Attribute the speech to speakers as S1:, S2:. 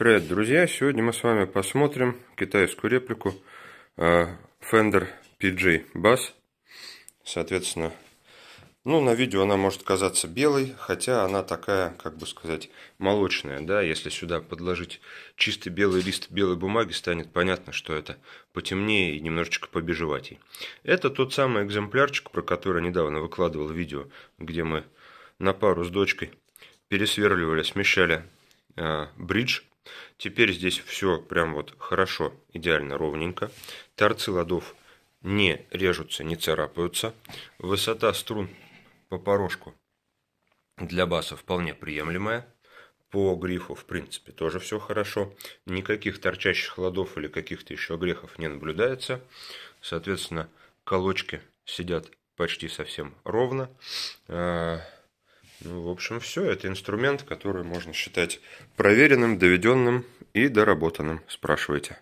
S1: Привет, друзья! Сегодня мы с вами посмотрим китайскую реплику э, Fender PJ Bass. Соответственно, ну, на видео она может казаться белой, хотя она такая, как бы сказать, молочная. Да? Если сюда подложить чистый белый лист белой бумаги, станет понятно, что это потемнее и немножечко побежеватей. Это тот самый экземплярчик, про который недавно выкладывал видео, где мы на пару с дочкой пересверливали, смещали э, бридж Теперь здесь все прям вот хорошо, идеально ровненько. Торцы ладов не режутся, не царапаются. Высота струн по порожку для баса вполне приемлемая. По грифу, в принципе, тоже все хорошо. Никаких торчащих ладов или каких-то еще грехов не наблюдается. Соответственно, колочки сидят почти совсем ровно. А, ну, в общем, все. Это инструмент, который можно считать проверенным, доведенным и доработанным. Спрашивайте.